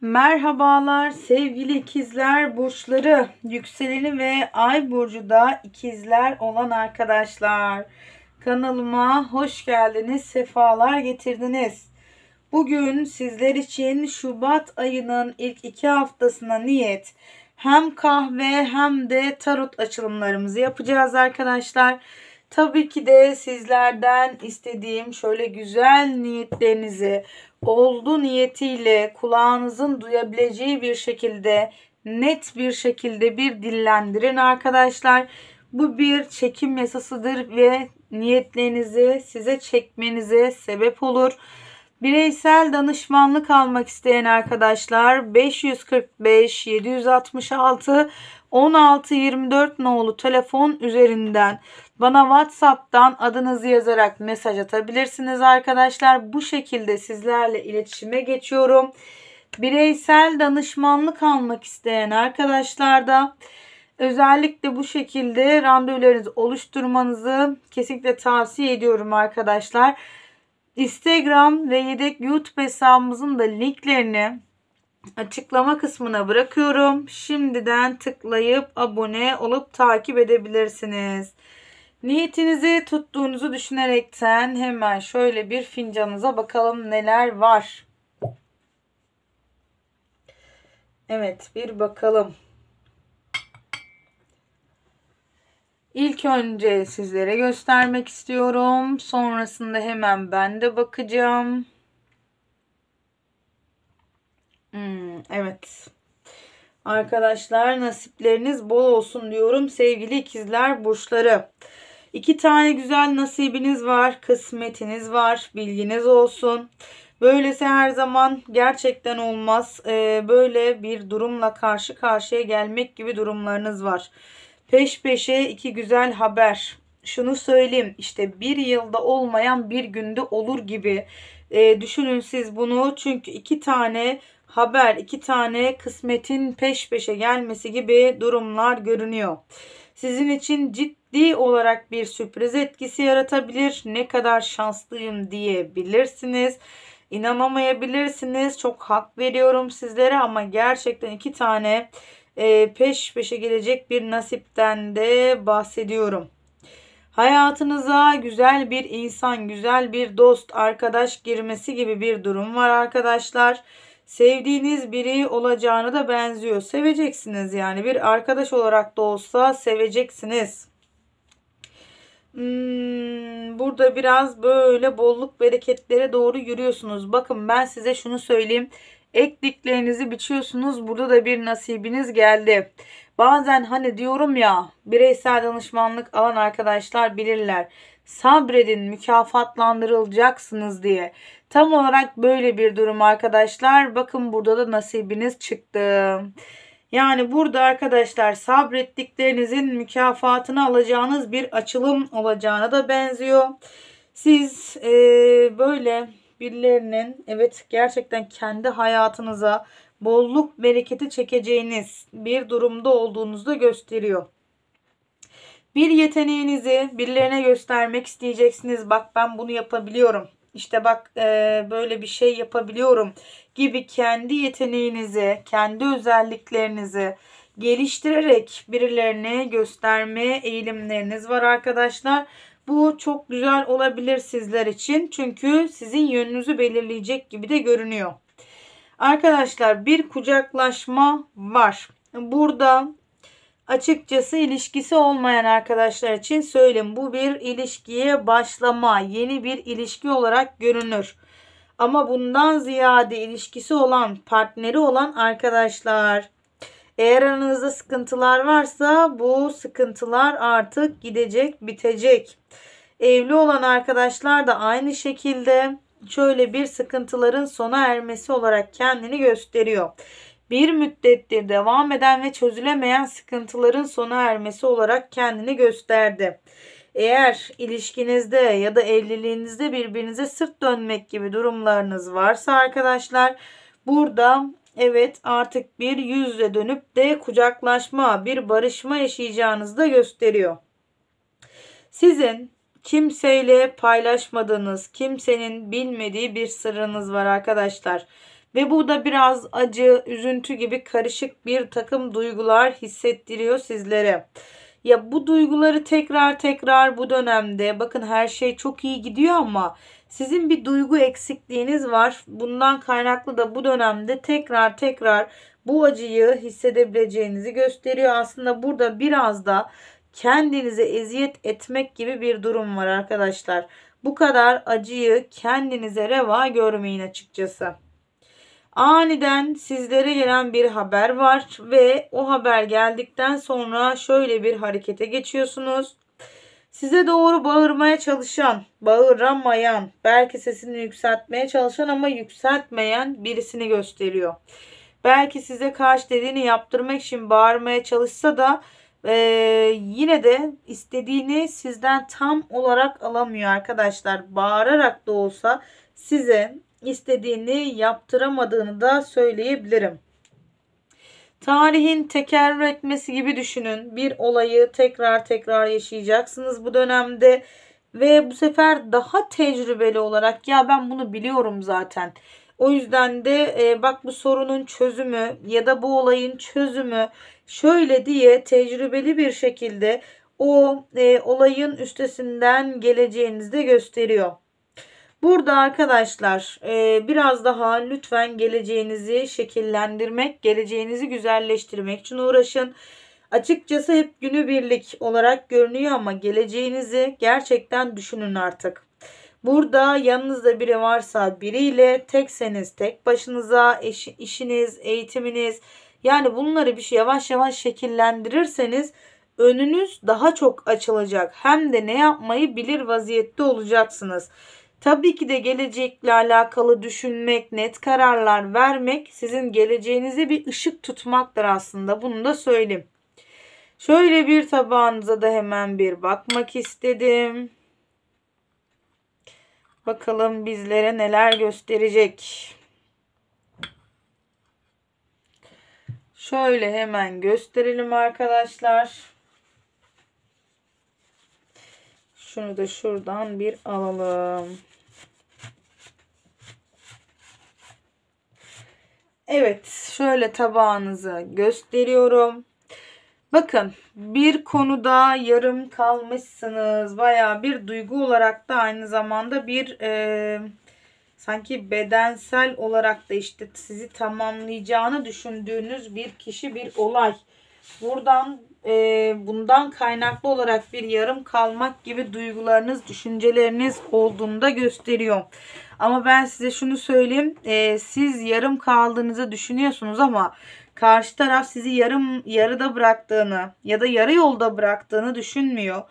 Merhabalar sevgili ikizler burçları, yükseleni ve ay burcu da ikizler olan arkadaşlar. Kanalıma hoş geldiniz, sefalar getirdiniz. Bugün sizler için Şubat ayının ilk iki haftasına niyet hem kahve hem de tarot açılımlarımızı yapacağız arkadaşlar. Tabii ki de sizlerden istediğim şöyle güzel niyetlerinizi, oldu niyetiyle kulağınızın duyabileceği bir şekilde net bir şekilde bir dillendirin arkadaşlar. Bu bir çekim yasasıdır ve niyetlerinizi size çekmenize sebep olur. Bireysel danışmanlık almak isteyen arkadaşlar 545 766 1624 nolu telefon üzerinden bana WhatsApp'tan adınızı yazarak mesaj atabilirsiniz arkadaşlar. Bu şekilde sizlerle iletişime geçiyorum. Bireysel danışmanlık almak isteyen arkadaşlar da özellikle bu şekilde randevularınızı oluşturmanızı kesinlikle tavsiye ediyorum arkadaşlar. Instagram ve yedek YouTube hesabımızın da linklerini açıklama kısmına bırakıyorum. Şimdiden tıklayıp abone olup takip edebilirsiniz. Niyetinizi tuttuğunuzu düşünerekten hemen şöyle bir fincanınıza bakalım neler var. Evet bir bakalım. İlk önce sizlere göstermek istiyorum. Sonrasında hemen ben de bakacağım. Hmm, evet. Arkadaşlar nasipleriniz bol olsun diyorum sevgili ikizler burçları. İki tane güzel nasibiniz var, kısmetiniz var, bilginiz olsun. Böylesi her zaman gerçekten olmaz. Ee, böyle bir durumla karşı karşıya gelmek gibi durumlarınız var. Peş peşe iki güzel haber. Şunu söyleyeyim işte bir yılda olmayan bir günde olur gibi e, düşünün siz bunu. Çünkü iki tane haber, iki tane kısmetin peş peşe gelmesi gibi durumlar görünüyor. Sizin için ciddi olarak bir sürpriz etkisi yaratabilir. Ne kadar şanslıyım diyebilirsiniz. İnanamayabilirsiniz. Çok hak veriyorum sizlere ama gerçekten iki tane e, peş peşe gelecek bir nasipten de bahsediyorum. Hayatınıza güzel bir insan, güzel bir dost, arkadaş girmesi gibi bir durum var arkadaşlar. Arkadaşlar sevdiğiniz biri olacağını da benziyor. Seveceksiniz yani bir arkadaş olarak da olsa seveceksiniz. Hmm, burada biraz böyle bolluk bereketlere doğru yürüyorsunuz. Bakın ben size şunu söyleyeyim. ekliklerinizi biçiyorsunuz. Burada da bir nasibiniz geldi. Bazen hani diyorum ya bireysel danışmanlık alan arkadaşlar bilirler. Sabredin mükafatlandırılacaksınız diye. Tam olarak böyle bir durum arkadaşlar. Bakın burada da nasibiniz çıktı. Yani burada arkadaşlar sabrettiklerinizin mükafatını alacağınız bir açılım olacağına da benziyor. Siz e, böyle birilerinin evet gerçekten kendi hayatınıza bolluk bereketi çekeceğiniz bir durumda olduğunuzu da gösteriyor. Bir yeteneğinizi birilerine göstermek isteyeceksiniz. Bak ben bunu yapabiliyorum işte bak e, böyle bir şey yapabiliyorum gibi kendi yeteneğinizi, kendi özelliklerinizi geliştirerek birilerine gösterme eğilimleriniz var arkadaşlar. Bu çok güzel olabilir sizler için. Çünkü sizin yönünüzü belirleyecek gibi de görünüyor. Arkadaşlar bir kucaklaşma var. Burada açıkçası ilişkisi olmayan arkadaşlar için söyleyeyim. Bu bir ilişkiye başlama, yeni bir ilişki olarak görünür. Ama bundan ziyade ilişkisi olan, partneri olan arkadaşlar. Eğer aranızda sıkıntılar varsa bu sıkıntılar artık gidecek, bitecek. Evli olan arkadaşlar da aynı şekilde şöyle bir sıkıntıların sona ermesi olarak kendini gösteriyor bir müddettir devam eden ve çözülemeyen sıkıntıların sona ermesi olarak kendini gösterdi. Eğer ilişkinizde ya da evliliğinizde birbirinize sırt dönmek gibi durumlarınız varsa arkadaşlar burada evet artık bir yüzle dönüp de kucaklaşma, bir barışma yaşayacağınızı da gösteriyor. Sizin kimseyle paylaşmadığınız, kimsenin bilmediği bir sırrınız var arkadaşlar. Ve bu da biraz acı, üzüntü gibi karışık bir takım duygular hissettiriyor sizlere. Ya bu duyguları tekrar tekrar bu dönemde bakın her şey çok iyi gidiyor ama sizin bir duygu eksikliğiniz var. Bundan kaynaklı da bu dönemde tekrar tekrar bu acıyı hissedebileceğinizi gösteriyor. Aslında burada biraz da kendinize eziyet etmek gibi bir durum var arkadaşlar. Bu kadar acıyı kendinize reva görmeyin açıkçası. Aniden sizlere gelen bir haber var ve o haber geldikten sonra şöyle bir harekete geçiyorsunuz. Size doğru bağırmaya çalışan, bağıramayan, belki sesini yükseltmeye çalışan ama yükseltmeyen birisini gösteriyor. Belki size karşı dediğini yaptırmak için bağırmaya çalışsa da e, yine de istediğini sizden tam olarak alamıyor arkadaşlar. Bağırarak da olsa size istediğini yaptıramadığını da söyleyebilirim. Tarihin tekerrür etmesi gibi düşünün. Bir olayı tekrar tekrar yaşayacaksınız bu dönemde ve bu sefer daha tecrübeli olarak ya ben bunu biliyorum zaten. O yüzden de e, bak bu sorunun çözümü ya da bu olayın çözümü şöyle diye tecrübeli bir şekilde o e, olayın üstesinden geleceğinizi de gösteriyor. Burada arkadaşlar e, biraz daha lütfen geleceğinizi şekillendirmek, geleceğinizi güzelleştirmek için uğraşın. Açıkçası hep günübirlik olarak görünüyor ama geleceğinizi gerçekten düşünün artık. Burada yanınızda biri varsa biriyle tekseniz tek başınıza eş, işiniz, eğitiminiz yani bunları bir şey yavaş yavaş şekillendirirseniz önünüz daha çok açılacak. Hem de ne yapmayı bilir vaziyette olacaksınız. Tabii ki de gelecekle alakalı düşünmek, net kararlar vermek sizin geleceğinize bir ışık tutmaktır aslında. Bunu da söyleyeyim. Şöyle bir tabağınıza da hemen bir bakmak istedim. Bakalım bizlere neler gösterecek. Şöyle hemen gösterelim arkadaşlar. Şunu da şuradan bir alalım. Evet şöyle tabağınızı gösteriyorum. Bakın bir konuda yarım kalmışsınız. Baya bir duygu olarak da aynı zamanda bir e, sanki bedensel olarak da işte sizi tamamlayacağını düşündüğünüz bir kişi bir olay. Buradan e, bundan kaynaklı olarak bir yarım kalmak gibi duygularınız, düşünceleriniz olduğunu da gösteriyor. Ama ben size şunu söyleyeyim. E, siz yarım kaldığınızı düşünüyorsunuz ama karşı taraf sizi yarım yarıda bıraktığını ya da yarı yolda bıraktığını düşünmüyor.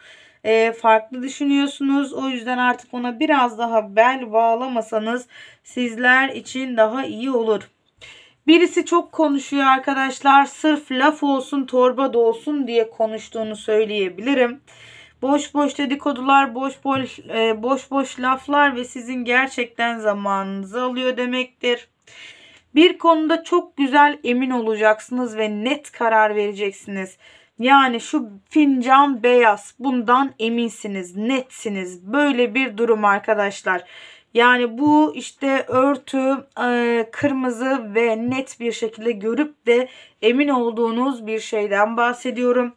E, farklı düşünüyorsunuz. O yüzden artık ona biraz daha bel bağlamasanız sizler için daha iyi olur. Birisi çok konuşuyor arkadaşlar. Sırf laf olsun torba dolsun diye konuştuğunu söyleyebilirim. Boş boş dedikodular, boş boş, e, boş boş laflar ve sizin gerçekten zamanınızı alıyor demektir. Bir konuda çok güzel emin olacaksınız ve net karar vereceksiniz. Yani şu fincan beyaz bundan eminsiniz, netsiniz. Böyle bir durum Arkadaşlar yani bu işte örtü e, kırmızı ve net bir şekilde görüp de emin olduğunuz bir şeyden bahsediyorum.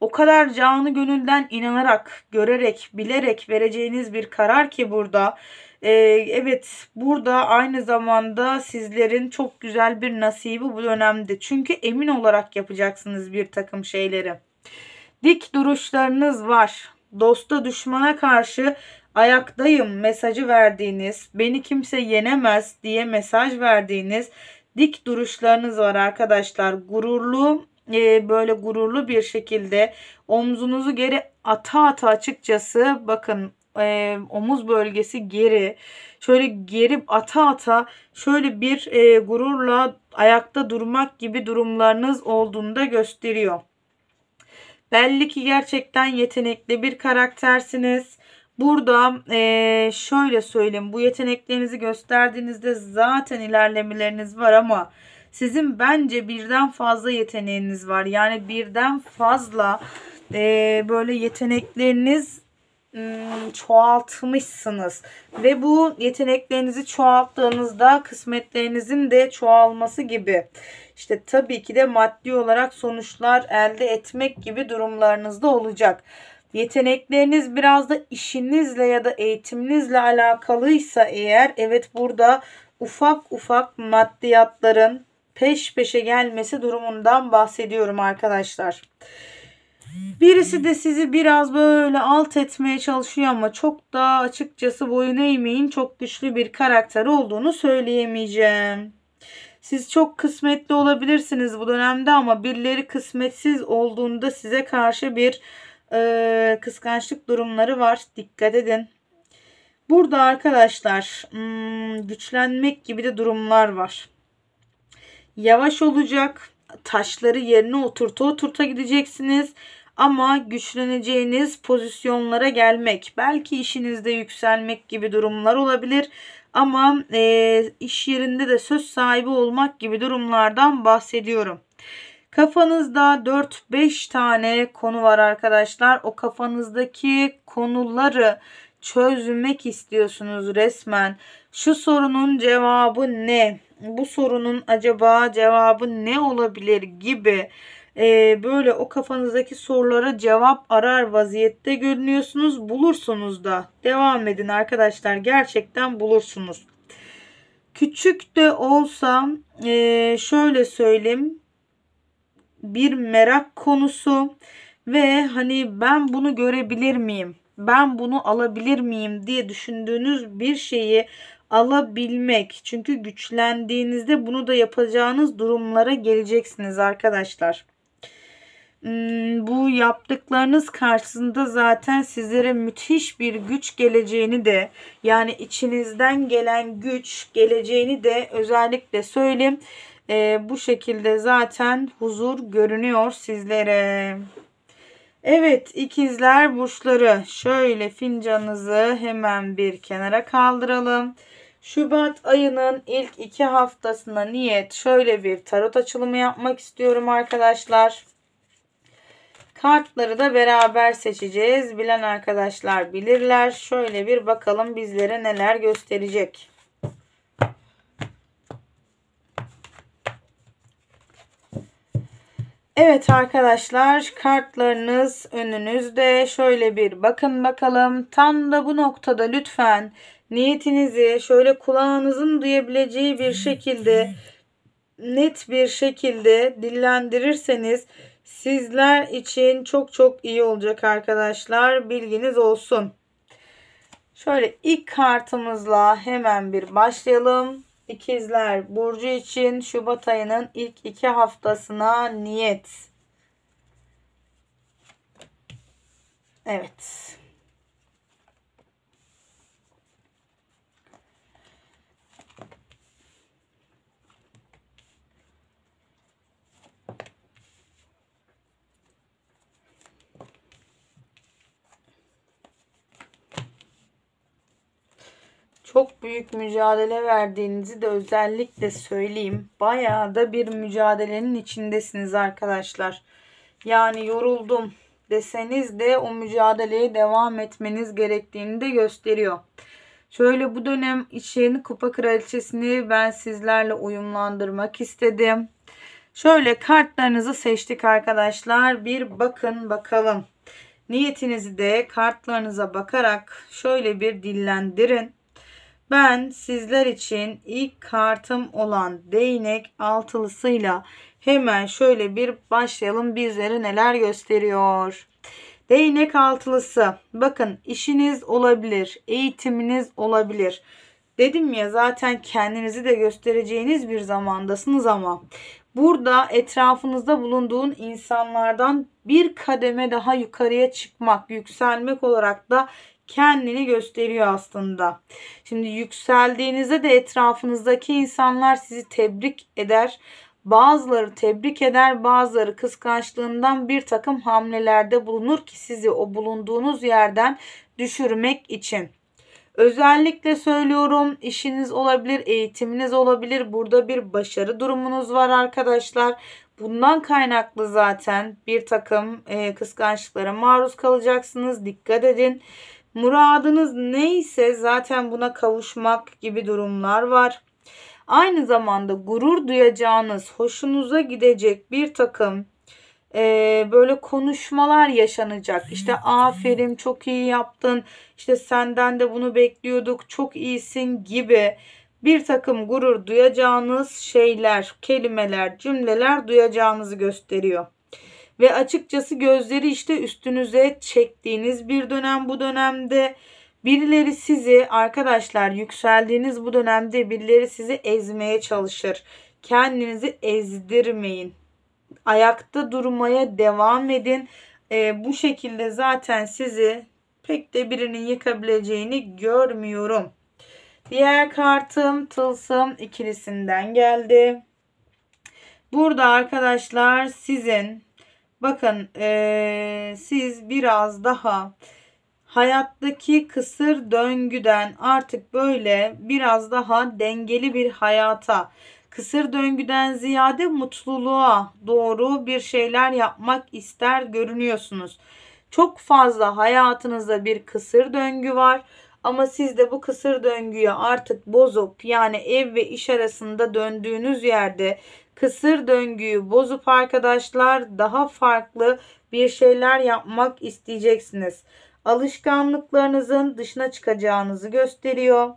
O kadar canı gönülden inanarak, görerek, bilerek vereceğiniz bir karar ki burada. E, evet burada aynı zamanda sizlerin çok güzel bir nasibi bu dönemde. Çünkü emin olarak yapacaksınız bir takım şeyleri. Dik duruşlarınız var. Dosta düşmana karşı ayaktayım mesajı verdiğiniz, beni kimse yenemez diye mesaj verdiğiniz dik duruşlarınız var arkadaşlar. Gururlu e, böyle gururlu bir şekilde omzunuzu geri ata ata açıkçası bakın e, omuz bölgesi geri şöyle geri ata ata şöyle bir e, gururla ayakta durmak gibi durumlarınız olduğunu da gösteriyor. Belli ki gerçekten yetenekli bir karaktersiniz. Burada e, şöyle söyleyeyim. Bu yeteneklerinizi gösterdiğinizde zaten ilerlemeleriniz var ama sizin bence birden fazla yeteneğiniz var. Yani birden fazla e, böyle yetenekleriniz çoğaltmışsınız ve bu yeteneklerinizi çoğalttığınızda kısmetlerinizin de çoğalması gibi işte tabii ki de maddi olarak sonuçlar elde etmek gibi durumlarınızda olacak. Yetenekleriniz biraz da işinizle ya da eğitiminizle alakalıysa eğer evet burada ufak ufak maddiyatların peş peşe gelmesi durumundan bahsediyorum arkadaşlar. Birisi de sizi biraz böyle alt etmeye çalışıyor ama çok da açıkçası boyun eğmeyin. Çok güçlü bir karakter olduğunu söyleyemeyeceğim. Siz çok kısmetli olabilirsiniz bu dönemde ama birileri kısmetsiz olduğunda size karşı bir e, kıskançlık durumları var. Dikkat edin. Burada arkadaşlar hmm, güçlenmek gibi de durumlar var. Yavaş olacak. Taşları yerine oturta oturta gideceksiniz. Ama güçleneceğiniz pozisyonlara gelmek, belki işinizde yükselmek gibi durumlar olabilir. Ama e, iş yerinde de söz sahibi olmak gibi durumlardan bahsediyorum. Kafanızda 4-5 tane konu var arkadaşlar. O kafanızdaki konuları çözmek istiyorsunuz resmen. Şu sorunun cevabı ne? Bu sorunun acaba cevabı ne olabilir gibi e, böyle o kafanızdaki sorulara cevap arar vaziyette görünüyorsunuz. Bulursunuz da. Devam edin arkadaşlar. Gerçekten bulursunuz. Küçük de olsa e, şöyle söyleyeyim bir merak konusu ve hani ben bunu görebilir miyim? Ben bunu alabilir miyim diye düşündüğünüz bir şeyi alabilmek. Çünkü güçlendiğinizde bunu da yapacağınız durumlara geleceksiniz arkadaşlar. Hmm, bu yaptıklarınız karşısında zaten sizlere müthiş bir güç geleceğini de yani içinizden gelen güç geleceğini de özellikle söyleyeyim. E, bu şekilde zaten huzur görünüyor sizlere. Evet ikizler burçları şöyle fincanınızı hemen bir kenara kaldıralım. Şubat ayının ilk iki haftasına niyet şöyle bir tarot açılımı yapmak istiyorum arkadaşlar. Kartları da beraber seçeceğiz. Bilen arkadaşlar bilirler. Şöyle bir bakalım bizlere neler gösterecek. Evet arkadaşlar kartlarınız önünüzde. Şöyle bir bakın bakalım. Tam da bu noktada lütfen niyetinizi şöyle kulağınızın duyabileceği bir şekilde net bir şekilde dillendirirseniz sizler için çok çok iyi olacak arkadaşlar. Bilginiz olsun. Şöyle ilk kartımızla hemen bir başlayalım. İkizler Burcu için Şubat ayının ilk iki haftasına niyet. Evet. çok büyük mücadele verdiğinizi de özellikle söyleyeyim. Bayağı da bir mücadelenin içindesiniz arkadaşlar. Yani yoruldum deseniz de o mücadeleye devam etmeniz gerektiğini de gösteriyor. Şöyle bu dönem için kupa kraliçesini ben sizlerle uyumlandırmak istedim. Şöyle kartlarınızı seçtik arkadaşlar. Bir bakın bakalım. Niyetinizi de kartlarınıza bakarak şöyle bir dillendirin. Ben sizler için ilk kartım olan değnek altılısıyla hemen şöyle bir başlayalım. Bizlere neler gösteriyor? Değnek altılısı. Bakın işiniz olabilir, eğitiminiz olabilir. Dedim ya zaten kendinizi de göstereceğiniz bir zamandasınız ama burada etrafınızda bulunduğun insanlardan bir kademe daha yukarıya çıkmak, yükselmek olarak da kendini gösteriyor aslında. Şimdi yükseldiğinizde de etrafınızdaki insanlar sizi tebrik eder. Bazıları tebrik eder, bazıları kıskançlığından bir takım hamlelerde bulunur ki sizi o bulunduğunuz yerden düşürmek için. Özellikle söylüyorum işiniz olabilir, eğitiminiz olabilir. Burada bir başarı durumunuz var arkadaşlar. Bundan kaynaklı zaten bir takım e, kıskançlıklara maruz kalacaksınız. Dikkat edin. Muradınız neyse zaten buna kavuşmak gibi durumlar var. Aynı zamanda gurur duyacağınız, hoşunuza gidecek bir takım e, böyle konuşmalar yaşanacak. İşte aferin çok iyi yaptın, işte senden de bunu bekliyorduk, çok iyisin gibi bir takım gurur duyacağınız şeyler, kelimeler, cümleler duyacağınızı gösteriyor. Ve açıkçası gözleri işte üstünüze çektiğiniz bir dönem bu dönemde. Birileri sizi arkadaşlar yükseldiğiniz bu dönemde birileri sizi ezmeye çalışır. Kendinizi ezdirmeyin. Ayakta durmaya devam edin. E, bu şekilde zaten sizi pek de birinin yıkabileceğini görmüyorum. Diğer kartım tılsım ikilisinden geldi. Burada arkadaşlar sizin Bakın e, siz biraz daha hayattaki kısır döngüden artık böyle biraz daha dengeli bir hayata kısır döngüden ziyade mutluluğa doğru bir şeyler yapmak ister görünüyorsunuz. Çok fazla hayatınızda bir kısır döngü var ama siz de bu kısır döngüyü artık bozup yani ev ve iş arasında döndüğünüz yerde kısır döngüyü bozup arkadaşlar daha farklı bir şeyler yapmak isteyeceksiniz. Alışkanlıklarınızın dışına çıkacağınızı gösteriyor.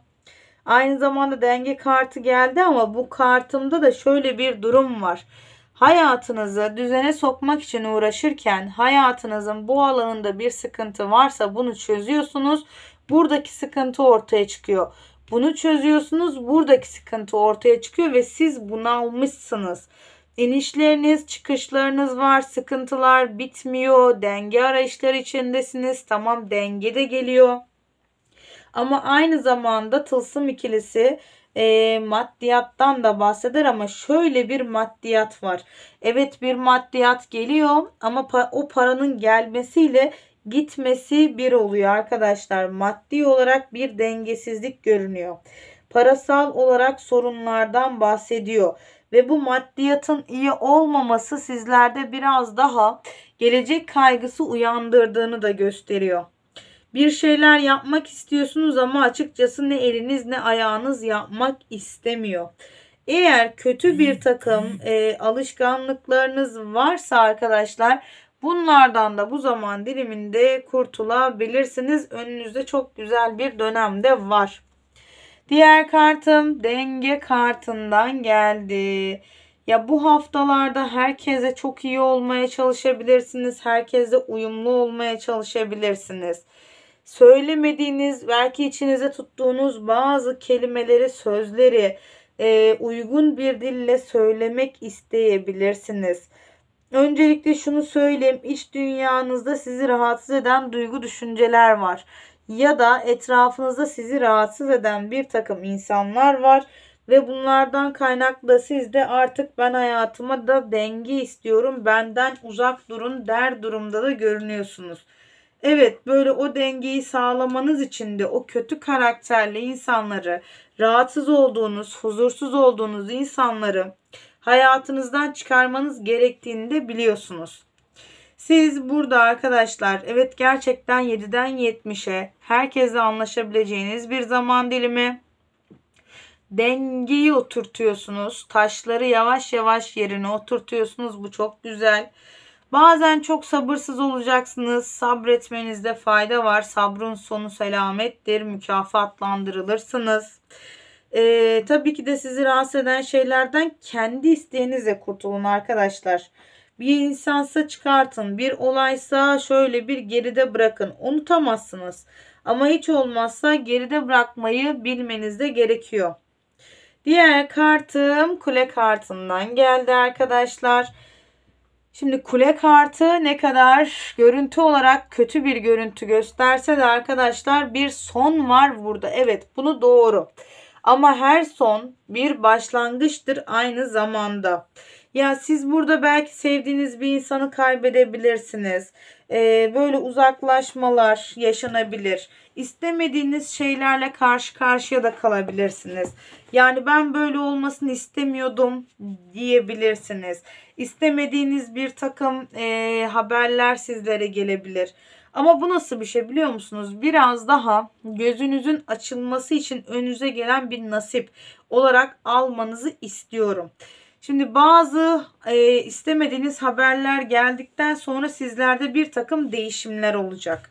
Aynı zamanda denge kartı geldi ama bu kartımda da şöyle bir durum var. Hayatınızı düzene sokmak için uğraşırken hayatınızın bu alanında bir sıkıntı varsa bunu çözüyorsunuz. Buradaki sıkıntı ortaya çıkıyor. Bunu çözüyorsunuz. Buradaki sıkıntı ortaya çıkıyor ve siz bunalmışsınız. İnişleriniz, çıkışlarınız var, sıkıntılar bitmiyor, denge arayışları içindesiniz. Tamam denge de geliyor. Ama aynı zamanda tılsım ikilisi e, maddiyattan da bahseder ama şöyle bir maddiyat var. Evet bir maddiyat geliyor ama pa- o paranın gelmesiyle gitmesi bir oluyor arkadaşlar. Maddi olarak bir dengesizlik görünüyor. Parasal olarak sorunlardan bahsediyor ve bu maddiyatın iyi olmaması sizlerde biraz daha gelecek kaygısı uyandırdığını da gösteriyor. Bir şeyler yapmak istiyorsunuz ama açıkçası ne eliniz ne ayağınız yapmak istemiyor. Eğer kötü bir takım e, alışkanlıklarınız varsa arkadaşlar Bunlardan da bu zaman diliminde kurtulabilirsiniz. Önünüzde çok güzel bir dönemde var. Diğer kartım denge kartından geldi. Ya bu haftalarda herkese çok iyi olmaya çalışabilirsiniz. Herkese uyumlu olmaya çalışabilirsiniz. Söylemediğiniz, belki içinize tuttuğunuz bazı kelimeleri, sözleri e, uygun bir dille söylemek isteyebilirsiniz. Öncelikle şunu söyleyeyim. İç dünyanızda sizi rahatsız eden duygu düşünceler var. Ya da etrafınızda sizi rahatsız eden bir takım insanlar var. Ve bunlardan kaynaklı da siz de artık ben hayatıma da denge istiyorum. Benden uzak durun der durumda da görünüyorsunuz. Evet böyle o dengeyi sağlamanız için de o kötü karakterli insanları, rahatsız olduğunuz, huzursuz olduğunuz insanları hayatınızdan çıkarmanız gerektiğini de biliyorsunuz. Siz burada arkadaşlar evet gerçekten 7'den 70'e herkese anlaşabileceğiniz bir zaman dilimi dengeyi oturtuyorsunuz. Taşları yavaş yavaş yerine oturtuyorsunuz. Bu çok güzel. Bazen çok sabırsız olacaksınız. Sabretmenizde fayda var. Sabrın sonu selamettir. Mükafatlandırılırsınız. Ee, tabii ki de sizi rahatsız eden şeylerden kendi isteğinizle kurtulun arkadaşlar. Bir insansa çıkartın, bir olaysa şöyle bir geride bırakın. Unutamazsınız. Ama hiç olmazsa geride bırakmayı bilmeniz de gerekiyor. Diğer kartım kule kartından geldi arkadaşlar. Şimdi kule kartı ne kadar görüntü olarak kötü bir görüntü gösterse de arkadaşlar bir son var burada. Evet bunu doğru. Ama her son bir başlangıçtır aynı zamanda. Ya siz burada belki sevdiğiniz bir insanı kaybedebilirsiniz. Ee, böyle uzaklaşmalar yaşanabilir. İstemediğiniz şeylerle karşı karşıya da kalabilirsiniz. Yani ben böyle olmasını istemiyordum diyebilirsiniz. İstemediğiniz bir takım e, haberler sizlere gelebilir. Ama bu nasıl bir şey biliyor musunuz? Biraz daha gözünüzün açılması için önünüze gelen bir nasip olarak almanızı istiyorum. Şimdi bazı e, istemediğiniz haberler geldikten sonra sizlerde bir takım değişimler olacak.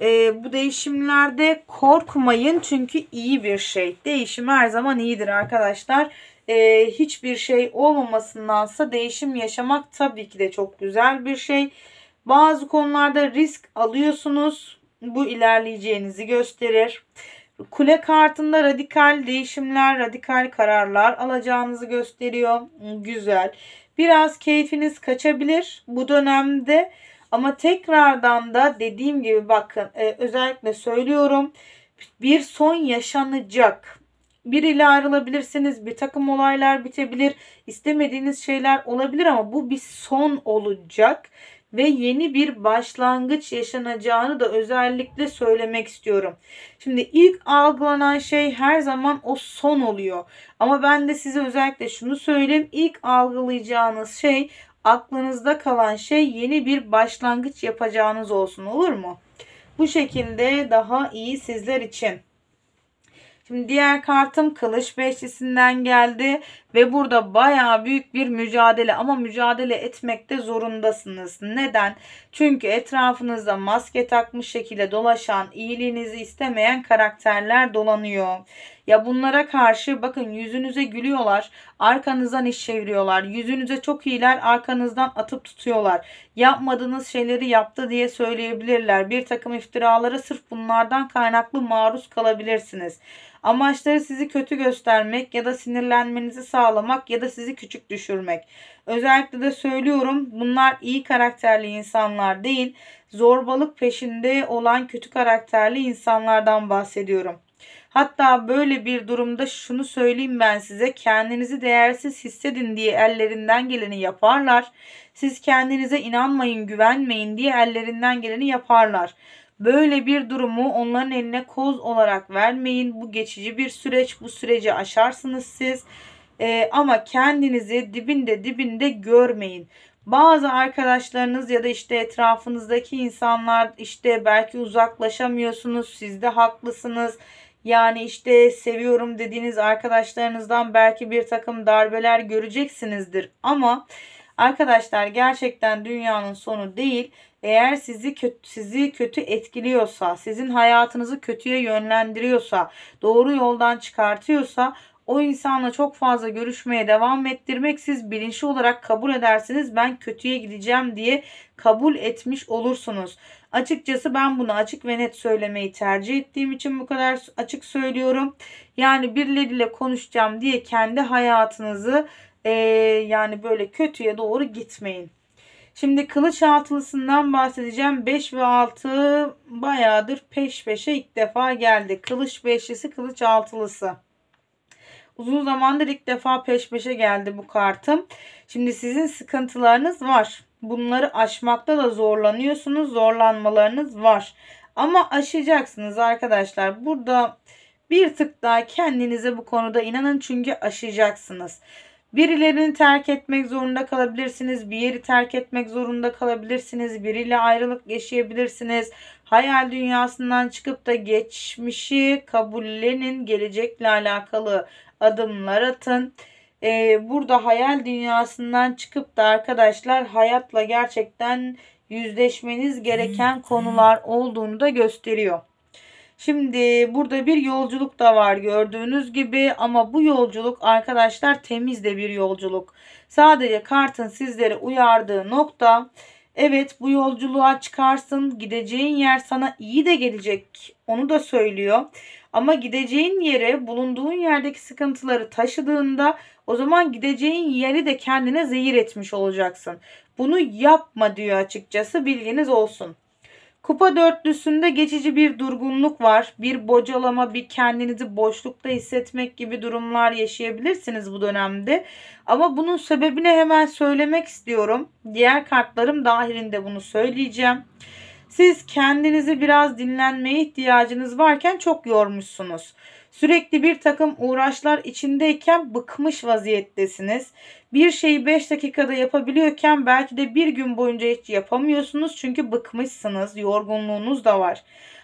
E, bu değişimlerde korkmayın çünkü iyi bir şey. Değişim her zaman iyidir arkadaşlar. E, hiçbir şey olmamasındansa değişim yaşamak tabii ki de çok güzel bir şey. Bazı konularda risk alıyorsunuz. Bu ilerleyeceğinizi gösterir. Kule kartında radikal değişimler, radikal kararlar alacağınızı gösteriyor. Güzel. Biraz keyfiniz kaçabilir bu dönemde. Ama tekrardan da dediğim gibi bakın e, özellikle söylüyorum bir son yaşanacak. Biriyle ayrılabilirsiniz, bir takım olaylar bitebilir, istemediğiniz şeyler olabilir ama bu bir son olacak ve yeni bir başlangıç yaşanacağını da özellikle söylemek istiyorum. Şimdi ilk algılanan şey her zaman o son oluyor. Ama ben de size özellikle şunu söyleyeyim. İlk algılayacağınız şey aklınızda kalan şey yeni bir başlangıç yapacağınız olsun olur mu? Bu şekilde daha iyi sizler için. Şimdi diğer kartım kılıç beşlisinden geldi ve burada baya büyük bir mücadele ama mücadele etmekte zorundasınız. Neden? Çünkü etrafınızda maske takmış şekilde dolaşan, iyiliğinizi istemeyen karakterler dolanıyor. Ya bunlara karşı bakın yüzünüze gülüyorlar. Arkanızdan iş çeviriyorlar. Yüzünüze çok iyiler arkanızdan atıp tutuyorlar. Yapmadığınız şeyleri yaptı diye söyleyebilirler. Bir takım iftiralara sırf bunlardan kaynaklı maruz kalabilirsiniz. Amaçları sizi kötü göstermek ya da sinirlenmenizi sağlamak ya da sizi küçük düşürmek. Özellikle de söylüyorum bunlar iyi karakterli insanlar değil. Zorbalık peşinde olan kötü karakterli insanlardan bahsediyorum. Hatta böyle bir durumda şunu söyleyeyim ben size kendinizi değersiz hissedin diye ellerinden geleni yaparlar. Siz kendinize inanmayın güvenmeyin diye ellerinden geleni yaparlar. Böyle bir durumu onların eline koz olarak vermeyin. Bu geçici bir süreç bu süreci aşarsınız siz. Ee, ama kendinizi dibinde dibinde görmeyin bazı arkadaşlarınız ya da işte etrafınızdaki insanlar işte belki uzaklaşamıyorsunuz siz de haklısınız yani işte seviyorum dediğiniz arkadaşlarınızdan belki bir takım darbeler göreceksinizdir. Ama arkadaşlar gerçekten dünyanın sonu değil. Eğer sizi kötü, sizi kötü etkiliyorsa, sizin hayatınızı kötüye yönlendiriyorsa, doğru yoldan çıkartıyorsa o insanla çok fazla görüşmeye devam ettirmek siz bilinçli olarak kabul edersiniz ben kötüye gideceğim diye kabul etmiş olursunuz. Açıkçası ben bunu açık ve net söylemeyi tercih ettiğim için bu kadar açık söylüyorum. Yani birileriyle konuşacağım diye kendi hayatınızı e, yani böyle kötüye doğru gitmeyin. Şimdi kılıç altılısından bahsedeceğim. 5 ve 6 bayağıdır peş peşe ilk defa geldi. Kılıç beşlisi, kılıç altılısı. Uzun zamandır ilk defa peş peşe geldi bu kartım. Şimdi sizin sıkıntılarınız var bunları aşmakta da zorlanıyorsunuz. Zorlanmalarınız var. Ama aşacaksınız arkadaşlar. Burada bir tık daha kendinize bu konuda inanın çünkü aşacaksınız. Birilerini terk etmek zorunda kalabilirsiniz. Bir yeri terk etmek zorunda kalabilirsiniz. Biriyle ayrılık yaşayabilirsiniz. Hayal dünyasından çıkıp da geçmişi kabullenin. Gelecekle alakalı adımlar atın e, burada hayal dünyasından çıkıp da arkadaşlar hayatla gerçekten yüzleşmeniz gereken hmm. konular olduğunu da gösteriyor. Şimdi burada bir yolculuk da var gördüğünüz gibi ama bu yolculuk arkadaşlar temiz de bir yolculuk. Sadece kartın sizlere uyardığı nokta evet bu yolculuğa çıkarsın gideceğin yer sana iyi de gelecek onu da söylüyor. Ama gideceğin yere bulunduğun yerdeki sıkıntıları taşıdığında o zaman gideceğin yeri de kendine zehir etmiş olacaksın. Bunu yapma diyor açıkçası bilginiz olsun. Kupa dörtlüsünde geçici bir durgunluk var. Bir bocalama, bir kendinizi boşlukta hissetmek gibi durumlar yaşayabilirsiniz bu dönemde. Ama bunun sebebini hemen söylemek istiyorum. Diğer kartlarım dahilinde bunu söyleyeceğim. Siz kendinizi biraz dinlenmeye ihtiyacınız varken çok yormuşsunuz. Sürekli bir takım uğraşlar içindeyken bıkmış vaziyettesiniz. Bir şeyi 5 dakikada yapabiliyorken belki de bir gün boyunca hiç yapamıyorsunuz çünkü bıkmışsınız, yorgunluğunuz da var.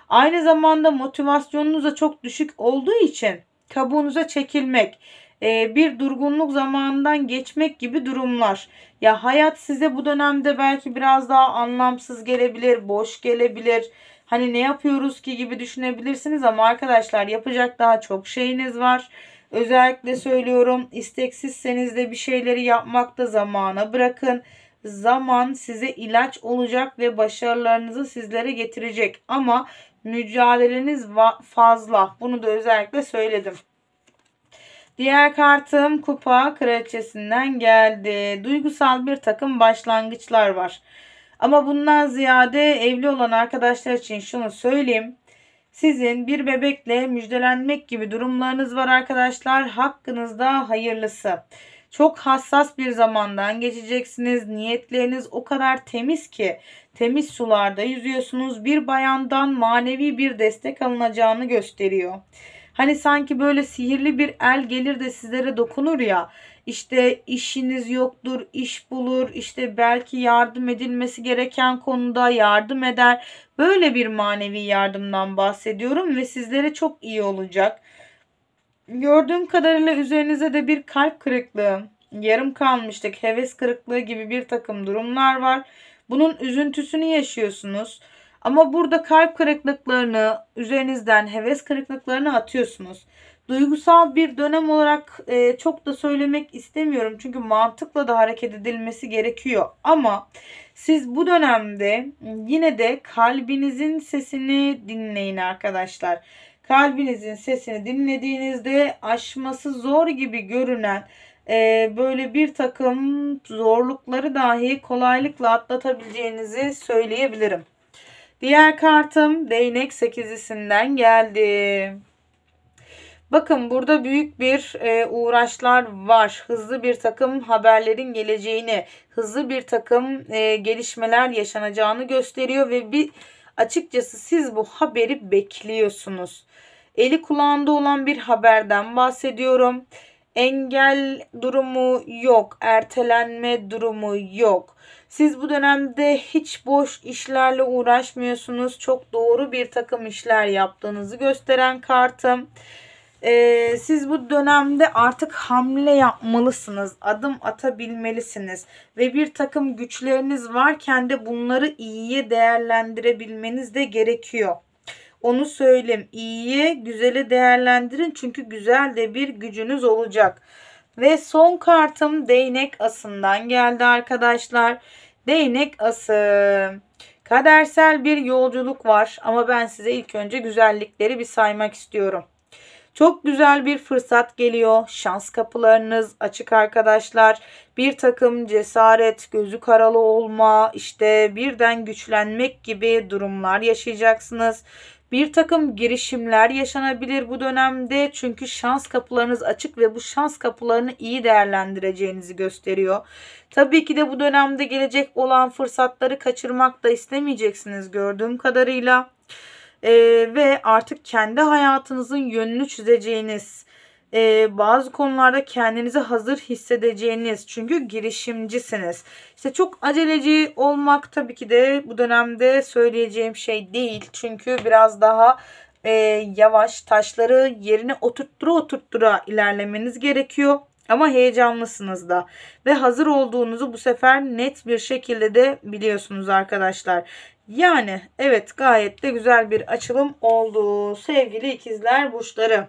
Aynı zamanda motivasyonunuz da çok düşük olduğu için kabuğunuza çekilmek, e, bir durgunluk zamanından geçmek gibi durumlar. Ya hayat size bu dönemde belki biraz daha anlamsız gelebilir, boş gelebilir. Hani ne yapıyoruz ki gibi düşünebilirsiniz ama arkadaşlar yapacak daha çok şeyiniz var. Özellikle söylüyorum isteksizseniz de bir şeyleri yapmakta zamana bırakın. Zaman size ilaç olacak ve başarılarınızı sizlere getirecek ama mücadeleniz fazla. Bunu da özellikle söyledim. Diğer kartım kupa kraliçesinden geldi. Duygusal bir takım başlangıçlar var. Ama bundan ziyade evli olan arkadaşlar için şunu söyleyeyim. Sizin bir bebekle müjdelenmek gibi durumlarınız var arkadaşlar. Hakkınızda hayırlısı. Çok hassas bir zamandan geçeceksiniz. Niyetleriniz o kadar temiz ki temiz sularda yüzüyorsunuz. Bir bayandan manevi bir destek alınacağını gösteriyor. Hani sanki böyle sihirli bir el gelir de sizlere dokunur ya. İşte işiniz yoktur, iş bulur, işte belki yardım edilmesi gereken konuda yardım eder. Böyle bir manevi yardımdan bahsediyorum ve sizlere çok iyi olacak. Gördüğüm kadarıyla üzerinize de bir kalp kırıklığı, yarım kalmışlık, heves kırıklığı gibi bir takım durumlar var. Bunun üzüntüsünü yaşıyorsunuz. Ama burada kalp kırıklıklarını üzerinizden heves kırıklıklarını atıyorsunuz. Duygusal bir dönem olarak e, çok da söylemek istemiyorum. Çünkü mantıkla da hareket edilmesi gerekiyor. Ama siz bu dönemde ıı, yine de kalbinizin sesini dinleyin arkadaşlar. Kalbinizin sesini dinlediğinizde aşması zor gibi görünen e, böyle bir takım zorlukları dahi kolaylıkla atlatabileceğinizi söyleyebilirim. Diğer kartım değnek sekizisinden geldi. Bakın burada büyük bir e, uğraşlar var. Hızlı bir takım haberlerin geleceğini, hızlı bir takım e, gelişmeler yaşanacağını gösteriyor ve bir açıkçası siz bu haberi bekliyorsunuz. Eli kulağında olan bir haberden bahsediyorum engel durumu yok, ertelenme durumu yok. Siz bu dönemde hiç boş işlerle uğraşmıyorsunuz. Çok doğru bir takım işler yaptığınızı gösteren kartım. Ee, siz bu dönemde artık hamle yapmalısınız, adım atabilmelisiniz ve bir takım güçleriniz varken de bunları iyiye değerlendirebilmeniz de gerekiyor onu söylem iyiye güzeli değerlendirin çünkü güzel de bir gücünüz olacak. Ve son kartım değnek asından geldi arkadaşlar. Değnek ası. Kadersel bir yolculuk var ama ben size ilk önce güzellikleri bir saymak istiyorum. Çok güzel bir fırsat geliyor. Şans kapılarınız açık arkadaşlar. Bir takım cesaret, gözü karalı olma, işte birden güçlenmek gibi durumlar yaşayacaksınız. Bir takım girişimler yaşanabilir bu dönemde çünkü şans kapılarınız açık ve bu şans kapılarını iyi değerlendireceğinizi gösteriyor. Tabii ki de bu dönemde gelecek olan fırsatları kaçırmak da istemeyeceksiniz gördüğüm kadarıyla. Ee, ve artık kendi hayatınızın yönünü çizeceğiniz, e, bazı konularda kendinizi hazır hissedeceğiniz çünkü girişimcisiniz. İşte çok aceleci olmak tabii ki de bu dönemde söyleyeceğim şey değil. Çünkü biraz daha e, yavaş taşları yerine oturttura oturttura ilerlemeniz gerekiyor. Ama heyecanlısınız da ve hazır olduğunuzu bu sefer net bir şekilde de biliyorsunuz arkadaşlar. Yani evet gayet de güzel bir açılım oldu sevgili ikizler burçları.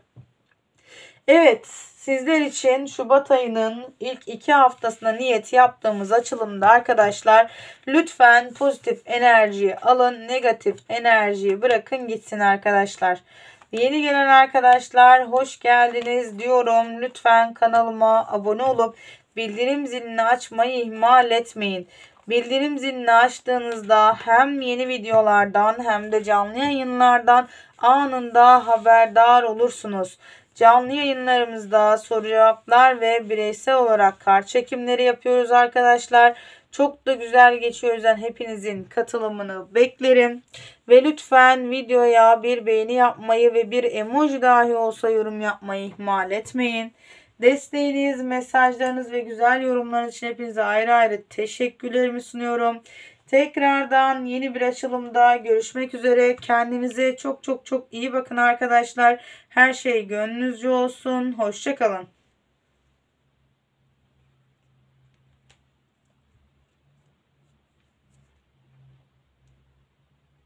Evet sizler için Şubat ayının ilk iki haftasına niyet yaptığımız açılımda arkadaşlar lütfen pozitif enerjiyi alın negatif enerjiyi bırakın gitsin arkadaşlar. Yeni gelen arkadaşlar hoş geldiniz diyorum. Lütfen kanalıma abone olup bildirim zilini açmayı ihmal etmeyin. Bildirim zilini açtığınızda hem yeni videolardan hem de canlı yayınlardan anında haberdar olursunuz. Canlı yayınlarımızda soru cevaplar ve bireysel olarak kart çekimleri yapıyoruz arkadaşlar. Çok da güzel geçiyor. yüzden hepinizin katılımını beklerim. Ve lütfen videoya bir beğeni yapmayı ve bir emoji dahi olsa yorum yapmayı ihmal etmeyin. Desteğiniz, mesajlarınız ve güzel yorumlarınız için hepinize ayrı ayrı teşekkürlerimi sunuyorum. Tekrardan yeni bir açılımda görüşmek üzere. Kendinize çok çok çok iyi bakın arkadaşlar. Her şey gönlünüzce olsun. Hoşçakalın.